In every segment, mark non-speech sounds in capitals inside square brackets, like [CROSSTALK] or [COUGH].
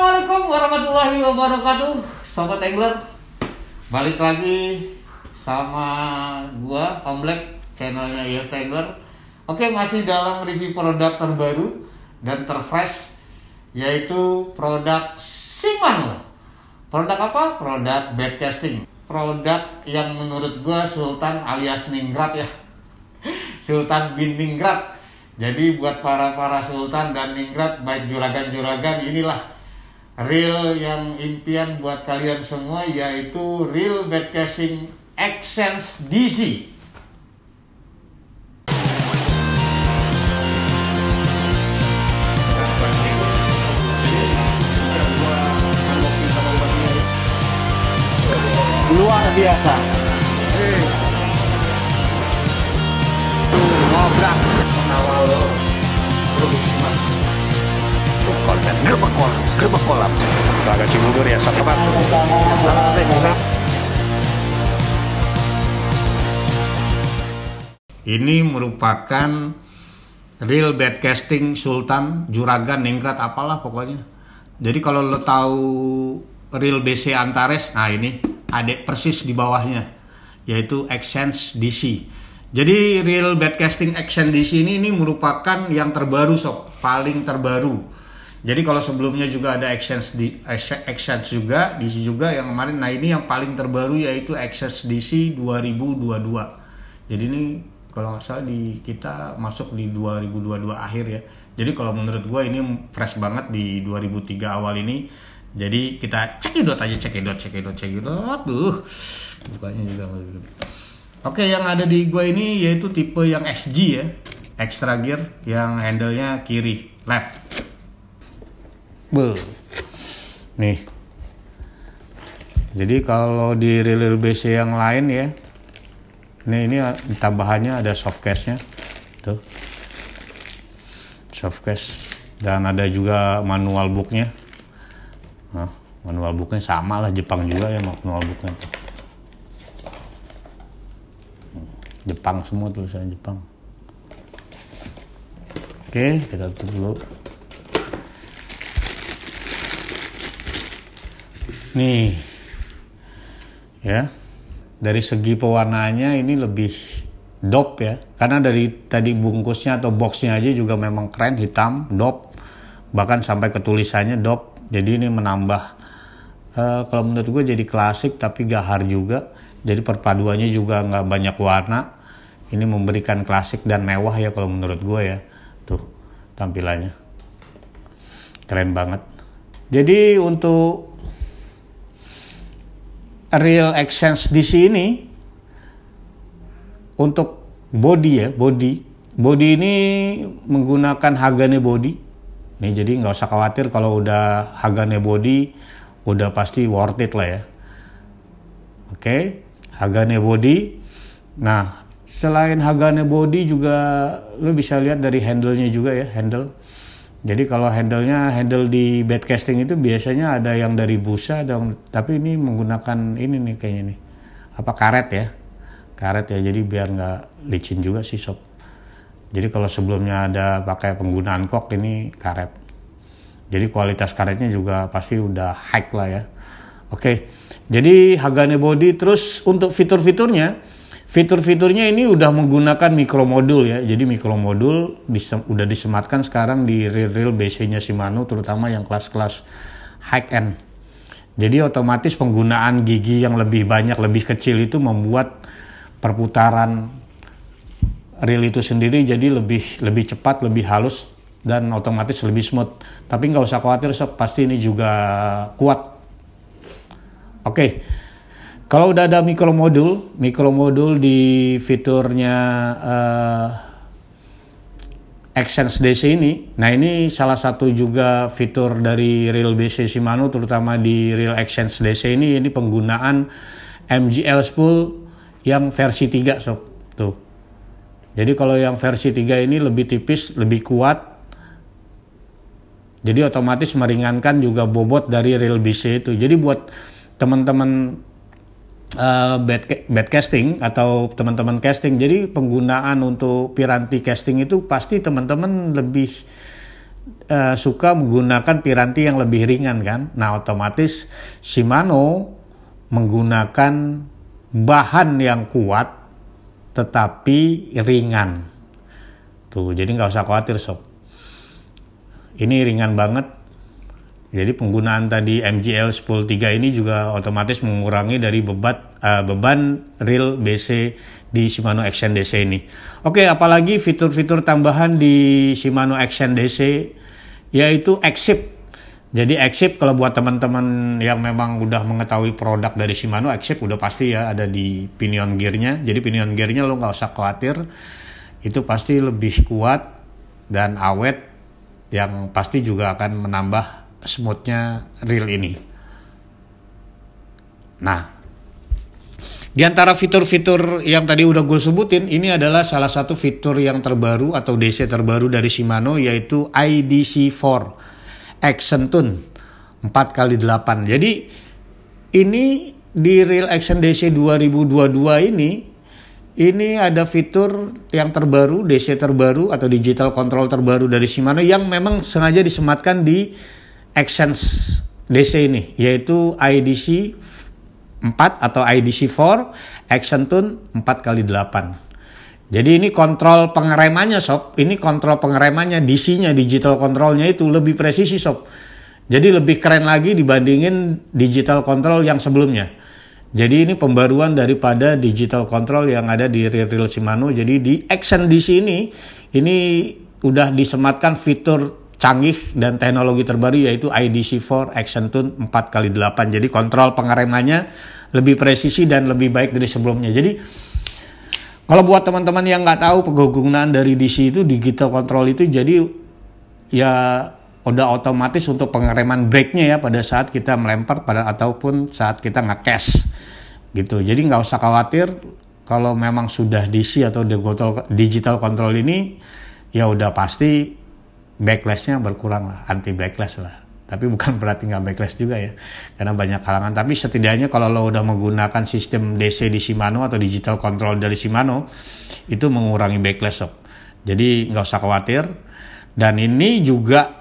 Assalamualaikum warahmatullahi wabarakatuh Sobat Angler Balik lagi sama gua Om Channelnya ya Angler Oke masih dalam review produk terbaru Dan terfresh Yaitu produk Shimano Produk apa? Produk bed casting Produk yang menurut gua Sultan alias Ningrat ya [LAUGHS] Sultan bin Ningrat jadi buat para para sultan dan ningrat baik juragan-juragan inilah real yang impian buat kalian semua yaitu real bedcasting Accents DC. luar biasa. Hey. Ngobras mengawal produksi dan gerbek kolam, gerbek kolam. Laga Cibubur ya, satu pak. Ini merupakan real bad casting Sultan, Juragan, Ningrat, apalah pokoknya. Jadi kalau lo tahu real BC Antares, nah ini adik persis di bawahnya, yaitu Accents DC. Jadi real bad casting Action DC ini, ini merupakan yang terbaru sob, paling terbaru jadi kalau sebelumnya juga ada exchange di exchange juga DC juga yang kemarin. Nah ini yang paling terbaru yaitu exchange DC 2022. Jadi ini kalau nggak salah di kita masuk di 2022 akhir ya. Jadi kalau menurut gue ini fresh banget di 2003 awal ini. Jadi kita cekidot aja cekidot cekidot cekidot. Duh, bukanya juga. Oke, yang ada di gue ini yaitu tipe yang SG ya, extra gear yang handlenya kiri, left Be. Nih. Jadi kalau di reel BC yang lain ya. ini ini tambahannya ada soft case-nya. Tuh. Soft case dan ada juga manual book-nya. Nah, manual book-nya sama lah Jepang juga ya manual book-nya. Jepang semua tulisan Jepang. Oke, kita tutup dulu. Nih, ya dari segi pewarnaannya ini lebih dop ya, karena dari tadi bungkusnya atau boxnya aja juga memang keren hitam dop, bahkan sampai ketulisannya dop. Jadi ini menambah uh, kalau menurut gue jadi klasik tapi gahar juga. Jadi perpaduannya juga nggak banyak warna. Ini memberikan klasik dan mewah ya kalau menurut gue ya. Tuh tampilannya keren banget. Jadi untuk real exchange di sini untuk body ya body body ini menggunakan Hagane body nih jadi nggak usah khawatir kalau udah Hagane body udah pasti worth it lah ya oke okay? Hagane body nah selain Hagane body juga lu bisa lihat dari handle nya juga ya handle jadi kalau handle-nya handle di bed casting itu biasanya ada yang dari busa, dong tapi ini menggunakan ini nih kayaknya nih apa karet ya, karet ya. Jadi biar nggak licin juga sih sob. Jadi kalau sebelumnya ada pakai penggunaan kok ini karet. Jadi kualitas karetnya juga pasti udah high lah ya. Oke, jadi Hagane Body terus untuk fitur-fiturnya Fitur-fiturnya ini udah menggunakan mikromodul ya. Jadi mikromodul disem, udah disematkan sekarang di real-real BC-nya Shimano terutama yang kelas-kelas high end. Jadi otomatis penggunaan gigi yang lebih banyak, lebih kecil itu membuat perputaran reel itu sendiri jadi lebih lebih cepat, lebih halus dan otomatis lebih smooth. Tapi nggak usah khawatir sob, pasti ini juga kuat. Oke. Okay. Kalau udah ada mikromodul, mikromodul di fiturnya uh, Exchange DC ini, nah ini salah satu juga fitur dari Real BC Shimano, terutama di Real Exchange DC ini, ini penggunaan MGL spool yang versi 3 sob, tuh. Jadi kalau yang versi 3 ini lebih tipis, lebih kuat, jadi otomatis meringankan juga bobot dari Real BC itu. Jadi buat teman-teman uh, bad, bad casting atau teman-teman casting. Jadi penggunaan untuk piranti casting itu pasti teman-teman lebih uh, suka menggunakan piranti yang lebih ringan kan. Nah otomatis Shimano menggunakan bahan yang kuat tetapi ringan. Tuh jadi nggak usah khawatir sob. Ini ringan banget jadi penggunaan tadi MGL 103 ini juga otomatis mengurangi dari bebat, uh, beban real BC di Shimano Action DC ini. Oke, apalagi fitur-fitur tambahan di Shimano Action DC yaitu Exit. Jadi Exit kalau buat teman-teman yang memang udah mengetahui produk dari Shimano, Exit, udah pasti ya ada di pinion gearnya. Jadi pinion gearnya lo nggak usah khawatir, itu pasti lebih kuat dan awet yang pasti juga akan menambah smoothnya reel ini. Nah, di antara fitur-fitur yang tadi udah gue sebutin, ini adalah salah satu fitur yang terbaru atau DC terbaru dari Shimano yaitu IDC4 Action Tune 4 kali 8 Jadi ini di Real Action DC 2022 ini ini ada fitur yang terbaru, DC terbaru atau digital control terbaru dari Shimano yang memang sengaja disematkan di Exchange DC ini, yaitu IDC 4 atau IDC 4, action tune 4 kali 8. Jadi ini kontrol pengeremannya sob, ini kontrol pengeremannya DC-nya, digital kontrolnya itu lebih presisi sob. Jadi lebih keren lagi dibandingin digital control yang sebelumnya. Jadi ini pembaruan daripada digital control yang ada di real, -real Shimano. Jadi di Action DC ini, ini udah disematkan fitur canggih dan teknologi terbaru yaitu IDC4 Action Tune 4x8. Jadi kontrol pengeremannya lebih presisi dan lebih baik dari sebelumnya. Jadi kalau buat teman-teman yang nggak tahu penggunaan dari DC itu digital control itu jadi ya udah otomatis untuk pengereman brake-nya ya pada saat kita melempar pada ataupun saat kita nge-cash gitu. Jadi nggak usah khawatir kalau memang sudah DC atau digital control ini ya udah pasti backlashnya berkurang lah, anti backlash lah. Tapi bukan berarti nggak backlash juga ya, karena banyak kalangan. Tapi setidaknya kalau lo udah menggunakan sistem DC di Shimano atau digital control dari Shimano, itu mengurangi backlash sob. Jadi nggak usah khawatir. Dan ini juga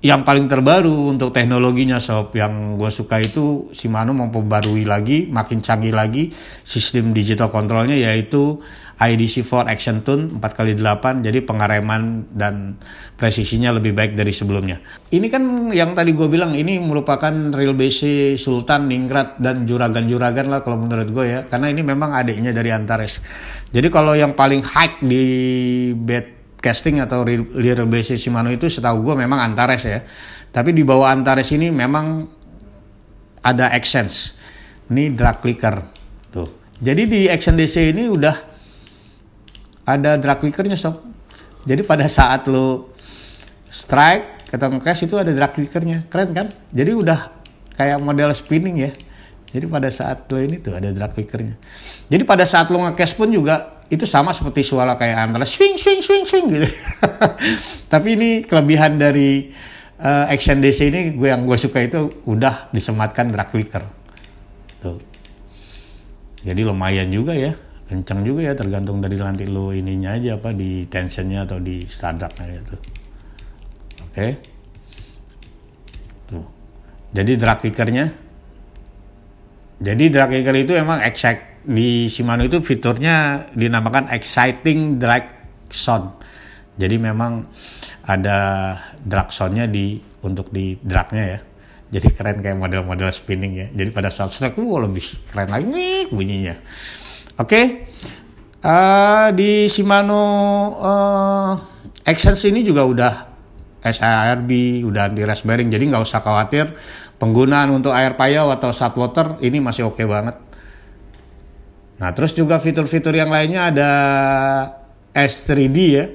yang paling terbaru untuk teknologinya sob yang gue suka itu Shimano memperbarui lagi makin canggih lagi sistem digital kontrolnya yaitu IDC 4 Action Tune 4x8 jadi pengereman dan presisinya lebih baik dari sebelumnya. Ini kan yang tadi gue bilang ini merupakan real base Sultan, Ningrat dan juragan-juragan lah kalau menurut gue ya karena ini memang adiknya dari Antares. Jadi kalau yang paling high di bed casting atau real base Shimano itu setahu gue memang Antares ya. Tapi di bawah Antares ini memang ada Accents. Ini drag clicker tuh. Jadi di Action DC ini udah ada drag clickernya sob jadi pada saat lo strike atau nge itu ada drag clickernya keren kan jadi udah kayak model spinning ya jadi pada saat lo ini tuh ada drag clickernya jadi pada saat lo nge-cash pun juga itu sama seperti suara kayak antara swing swing swing swing gitu [LAUGHS] tapi ini kelebihan dari uh, action DC ini gue yang gue suka itu udah disematkan drag clicker tuh jadi lumayan juga ya kenceng juga ya tergantung dari nanti lo ininya aja apa di tensionnya atau di startupnya gitu oke okay. tuh jadi drag kickernya jadi drag kicker itu emang exact di Shimano itu fiturnya dinamakan exciting drag sound jadi memang ada drag soundnya di untuk di dragnya ya jadi keren kayak model-model spinning ya jadi pada saat strike wow lebih keren lagi nih bunyinya Oke. Okay? Uh, eh, di Shimano uh, eh, Accents ini juga udah SIRB udah anti rest bearing, jadi nggak usah khawatir penggunaan untuk air payau atau salt water ini masih oke okay banget. Nah terus juga fitur-fitur yang lainnya ada S3D ya,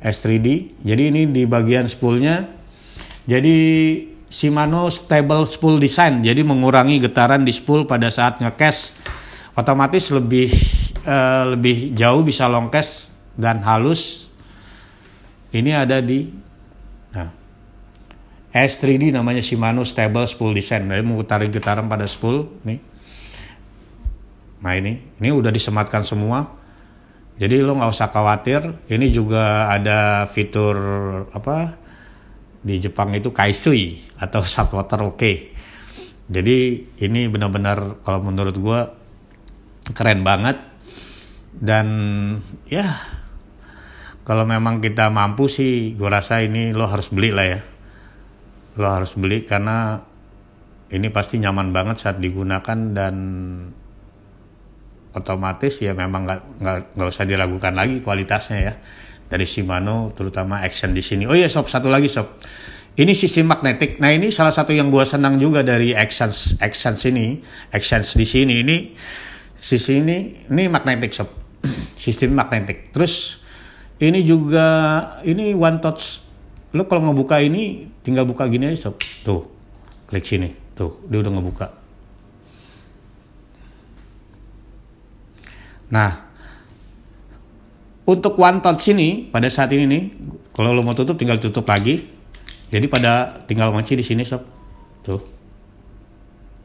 S3D. Jadi ini di bagian spoolnya. Jadi Shimano Stable Spool Design, jadi mengurangi getaran di spool pada saat ngecast otomatis lebih uh, lebih jauh bisa longkes dan halus ini ada di nah, S3D namanya Shimano Stable Spool Descent dari nah, mengutari getaran pada spool nih nah ini ini udah disematkan semua jadi lo nggak usah khawatir ini juga ada fitur apa di Jepang itu kaisui atau [LAUGHS] saltwater oke okay. jadi ini benar-benar kalau menurut gue keren banget dan ya kalau memang kita mampu sih gue rasa ini lo harus beli lah ya lo harus beli karena ini pasti nyaman banget saat digunakan dan otomatis ya memang nggak nggak usah diragukan lagi kualitasnya ya dari Shimano terutama action di sini oh iya sob satu lagi sob ini sistem magnetik. Nah ini salah satu yang gue senang juga dari action action sini action di sini ini sisi ini ini magnetic sob sistem magnetik. terus ini juga ini one touch lo kalau ngebuka ini tinggal buka gini aja sob tuh klik sini tuh dia udah ngebuka nah untuk one touch ini pada saat ini nih kalau lo mau tutup tinggal tutup lagi jadi pada tinggal ngunci di sini sob tuh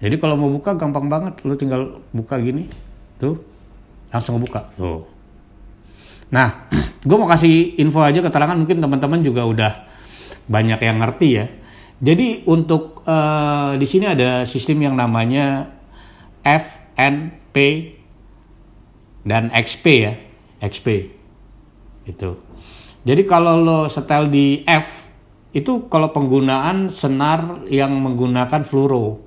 jadi kalau mau buka gampang banget lo tinggal buka gini Tuh, langsung buka Tuh. Nah, [CLEARS THROAT] gue mau kasih info aja keterangan mungkin teman-teman juga udah banyak yang ngerti ya. Jadi untuk uh, di sini ada sistem yang namanya FNP dan XP ya, XP itu. Jadi kalau lo setel di F itu kalau penggunaan senar yang menggunakan fluoro.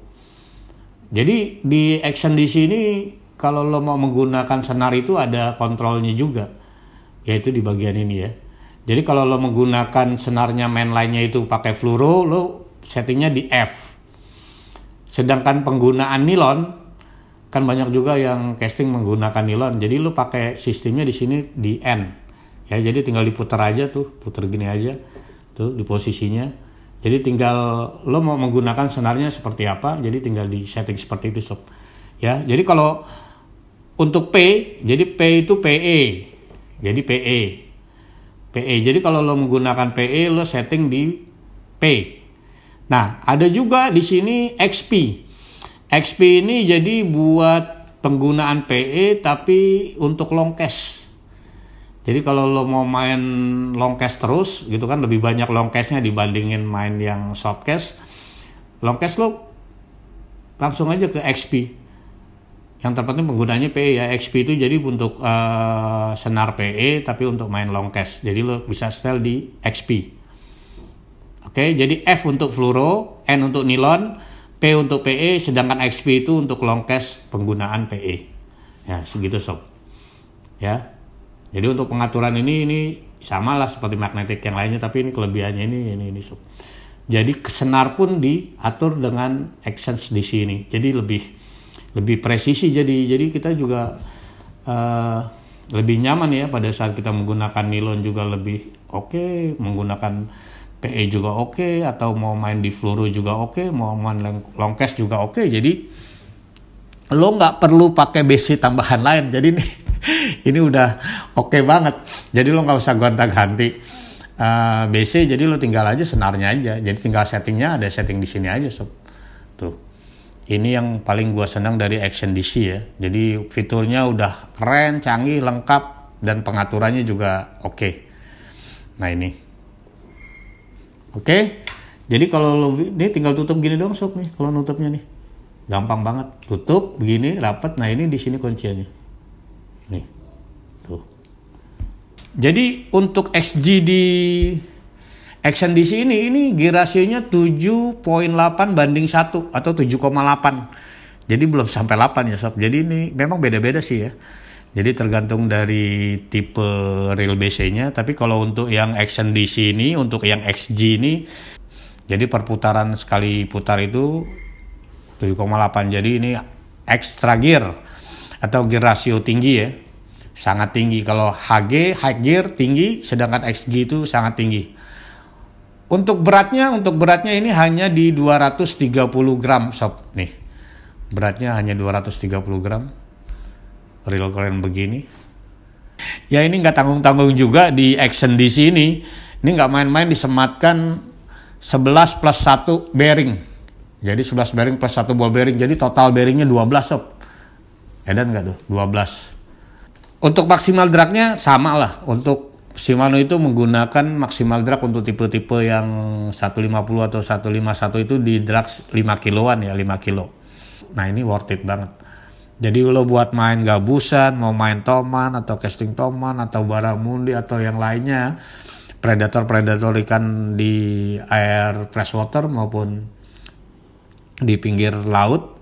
Jadi di action di sini kalau lo mau menggunakan senar itu ada kontrolnya juga yaitu di bagian ini ya jadi kalau lo menggunakan senarnya mainline-nya itu pakai fluoro lo settingnya di F sedangkan penggunaan nilon kan banyak juga yang casting menggunakan nilon jadi lo pakai sistemnya di sini di N ya jadi tinggal diputar aja tuh putar gini aja tuh di posisinya jadi tinggal lo mau menggunakan senarnya seperti apa jadi tinggal di setting seperti itu sob ya jadi kalau untuk P, jadi P itu PE. Jadi PE. PE. Jadi kalau lo menggunakan PE lo setting di P. Nah, ada juga di sini XP. XP ini jadi buat penggunaan PE tapi untuk long cash. Jadi kalau lo mau main long cash terus gitu kan lebih banyak long cashnya dibandingin main yang short cash. Long cash lo langsung aja ke XP yang terpenting penggunanya PE ya XP itu jadi untuk uh, senar PE tapi untuk main long cash jadi lo bisa setel di XP oke jadi F untuk fluoro N untuk nilon P untuk PE sedangkan XP itu untuk long cash penggunaan PE ya segitu sob ya jadi untuk pengaturan ini ini sama lah seperti magnetik yang lainnya tapi ini kelebihannya ini ini ini sob jadi senar pun diatur dengan exchange di sini jadi lebih lebih presisi jadi jadi kita juga uh, lebih nyaman ya pada saat kita menggunakan nilon juga lebih oke okay, menggunakan PE juga oke okay, atau mau main di fluoro juga oke okay, mau main longkes juga oke okay. jadi lo nggak perlu pakai BC tambahan lain jadi ini [LAUGHS] ini udah oke okay banget jadi lo nggak usah gonta-ganti uh, eh, BC jadi lo tinggal aja senarnya aja jadi tinggal settingnya ada setting di sini aja sob tuh ini yang paling gue senang dari Action DC ya jadi fiturnya udah keren canggih lengkap dan pengaturannya juga oke okay. nah ini oke okay. jadi kalau lo ini tinggal tutup gini dong sup nih kalau nutupnya nih gampang banget tutup begini rapat nah ini di sini kunciannya nih tuh jadi untuk SGD Action dc ini ini gear poin 7.8 banding 1 atau 7,8. Jadi belum sampai 8 ya sob. Jadi ini memang beda-beda sih ya. Jadi tergantung dari tipe real bc nya Tapi kalau untuk yang action dc ini untuk yang XG ini, jadi perputaran sekali putar itu 7,8. Jadi ini extra gear atau gear rasio tinggi ya. Sangat tinggi. Kalau HG, high gear tinggi, sedangkan XG itu sangat tinggi. Untuk beratnya, untuk beratnya ini hanya di 230 gram sob nih. Beratnya hanya 230 gram. Real kalian begini. Ya ini nggak tanggung-tanggung juga di action di sini. Ini nggak main-main disematkan 11 plus 1 bearing. Jadi 11 bearing plus 1 ball bearing. Jadi total bearingnya 12 sob. Edan nggak tuh? 12. Untuk maksimal dragnya sama lah. Untuk Shimano itu menggunakan maksimal drag untuk tipe-tipe yang 150 atau 151 itu di drag 5 kiloan ya 5 kilo. Nah ini worth it banget. Jadi lo buat main gabusan, mau main toman atau casting toman atau barang mundi atau yang lainnya, predator-predator ikan di air freshwater maupun di pinggir laut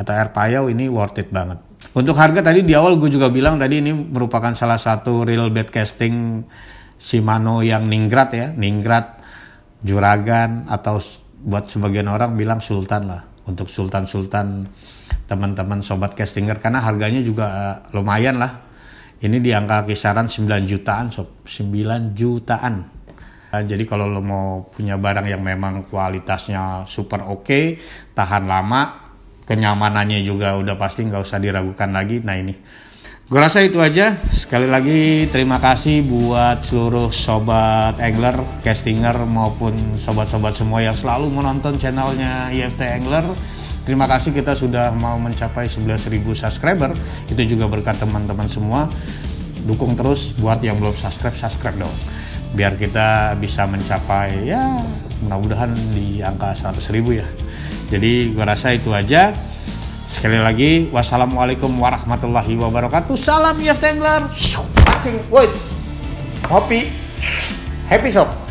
atau air payau ini worth it banget. Untuk harga tadi di awal gue juga bilang tadi ini merupakan salah satu real bad casting Shimano yang Ningrat ya, Ningrat juragan atau buat sebagian orang bilang Sultan lah untuk Sultan-Sultan teman-teman sobat castinger karena harganya juga eh, lumayan lah. Ini di angka kisaran 9 jutaan sob, 9 jutaan. jadi kalau lo mau punya barang yang memang kualitasnya super oke, okay, tahan lama, kenyamanannya juga udah pasti nggak usah diragukan lagi nah ini gue rasa itu aja sekali lagi terima kasih buat seluruh sobat angler castinger maupun sobat-sobat semua yang selalu menonton channelnya IFT Angler Terima kasih kita sudah mau mencapai 11.000 subscriber. Itu juga berkat teman-teman semua. Dukung terus buat yang belum subscribe, subscribe dong. Biar kita bisa mencapai ya mudah-mudahan di angka 100.000 ya. Jadi gue rasa itu aja. Sekali lagi, wassalamualaikum warahmatullahi wabarakatuh. Salam Yves Tengler. Wait, kopi. Happy shop.